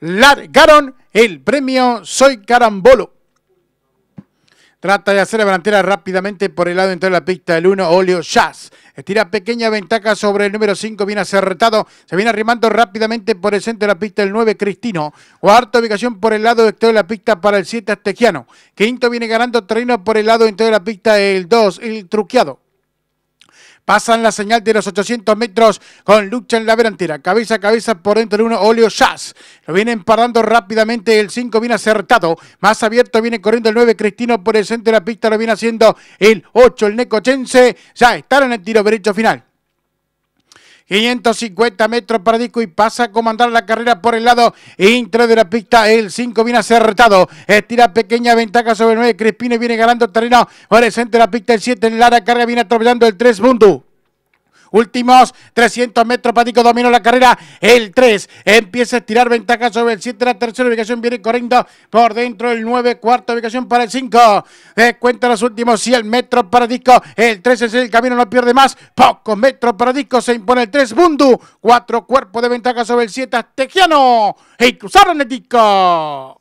largaron el premio Soy Carambolo. Trata de hacer la delantera rápidamente por el lado entre de la pista el 1, Olio Jazz. Estira pequeña ventaja sobre el número 5, viene acertado. Se viene arrimando rápidamente por el centro de la pista el 9, Cristino. Cuarta ubicación por el lado exterior de la pista para el 7, Astegiano. Quinto viene ganando terreno por el lado interior de la pista el 2, el truqueado. Pasan la señal de los 800 metros con lucha en la delantera. Cabeza a cabeza por dentro de uno, Oleo Jazz. Lo vienen parando rápidamente. El 5 viene acertado. Más abierto viene corriendo el 9, Cristino por el centro de la pista. Lo viene haciendo el 8, el Necochense. Ya están en el tiro derecho final. 550 metros para disco y pasa a comandar la carrera por el lado intro de la pista. El 5 viene acertado, estira pequeña ventaja sobre el 9. Crespino viene ganando terreno. de la pista, el 7 en Lara, carga viene atropellando el 3 Bundu. Últimos 300 metros, Disco, dominó la carrera. El 3 empieza a estirar ventaja sobre el 7. La tercera ubicación viene corriendo por dentro. El 9, cuarta ubicación para el 5. Descuenta los últimos 100 metros para Disco. El 3 es el camino, no pierde más. Pocos metros para Disco. Se impone el 3. Bundu. Cuatro cuerpos de ventaja sobre el 7. Tejiano. Y cruzaron el Disco.